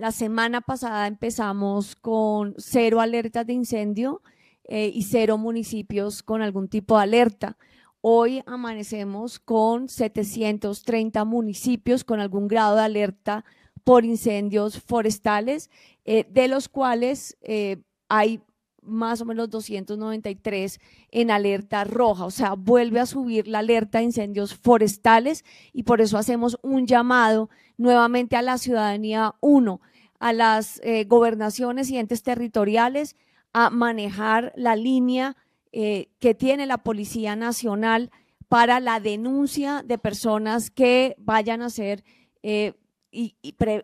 La semana pasada empezamos con cero alertas de incendio eh, y cero municipios con algún tipo de alerta. Hoy amanecemos con 730 municipios con algún grado de alerta por incendios forestales, eh, de los cuales eh, hay más o menos 293 en alerta roja, o sea, vuelve a subir la alerta de incendios forestales y por eso hacemos un llamado nuevamente a la ciudadanía, 1, a las eh, gobernaciones y entes territoriales a manejar la línea eh, que tiene la Policía Nacional para la denuncia de personas que vayan a ser eh, y,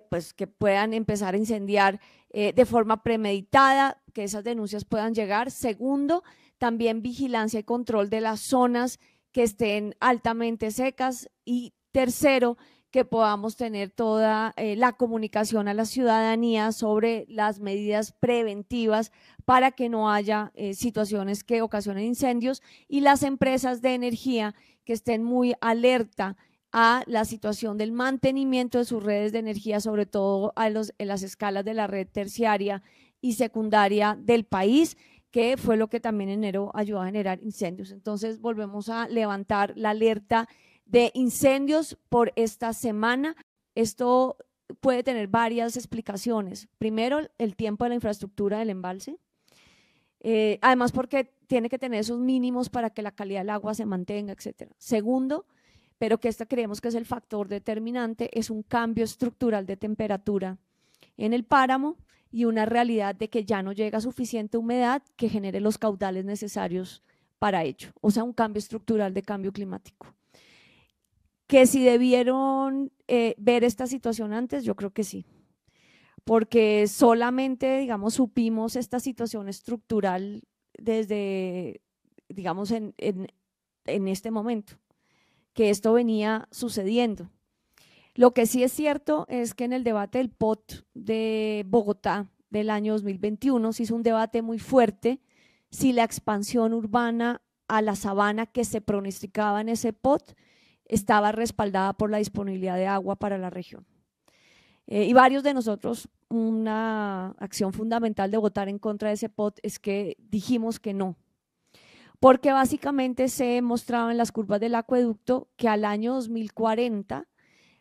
pues que puedan empezar a incendiar de forma premeditada, que esas denuncias puedan llegar. Segundo, también vigilancia y control de las zonas que estén altamente secas. Y tercero, que podamos tener toda eh, la comunicación a la ciudadanía sobre las medidas preventivas para que no haya eh, situaciones que ocasionen incendios y las empresas de energía que estén muy alerta a la situación del mantenimiento de sus redes de energía, sobre todo a los, en las escalas de la red terciaria y secundaria del país que fue lo que también enero ayudó a generar incendios. Entonces volvemos a levantar la alerta de incendios por esta semana. Esto puede tener varias explicaciones. Primero, el tiempo de la infraestructura del embalse. Eh, además, porque tiene que tener esos mínimos para que la calidad del agua se mantenga, etc. Segundo, pero que esto creemos que es el factor determinante, es un cambio estructural de temperatura en el páramo y una realidad de que ya no llega suficiente humedad que genere los caudales necesarios para ello. O sea, un cambio estructural de cambio climático. Que si debieron eh, ver esta situación antes, yo creo que sí, porque solamente, digamos, supimos esta situación estructural desde, digamos, en, en este momento, que esto venía sucediendo. Lo que sí es cierto es que en el debate del POT de Bogotá del año 2021 se hizo un debate muy fuerte si la expansión urbana a la sabana que se pronosticaba en ese POT estaba respaldada por la disponibilidad de agua para la región. Eh, y varios de nosotros, una acción fundamental de votar en contra de ese POT es que dijimos que no, porque básicamente se mostraba en las curvas del acueducto que al año 2040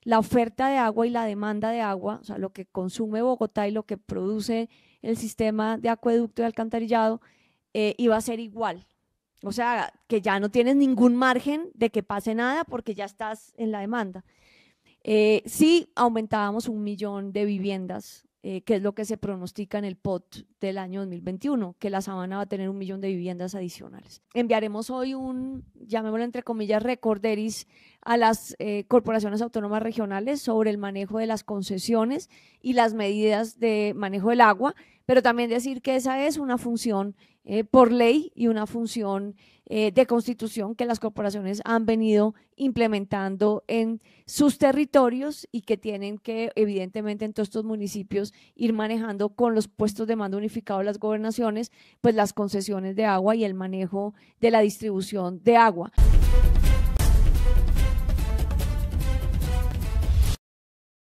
la oferta de agua y la demanda de agua, o sea, lo que consume Bogotá y lo que produce el sistema de acueducto y alcantarillado, eh, iba a ser igual. O sea, que ya no tienes ningún margen de que pase nada porque ya estás en la demanda. Eh, sí aumentábamos un millón de viviendas, eh, que es lo que se pronostica en el POT del año 2021, que la sabana va a tener un millón de viviendas adicionales. Enviaremos hoy un, llamémoslo entre comillas, recorderis a las eh, corporaciones autónomas regionales sobre el manejo de las concesiones y las medidas de manejo del agua pero también decir que esa es una función eh, por ley y una función eh, de constitución que las corporaciones han venido implementando en sus territorios y que tienen que, evidentemente, en todos estos municipios ir manejando con los puestos de mando unificado de las gobernaciones, pues las concesiones de agua y el manejo de la distribución de agua.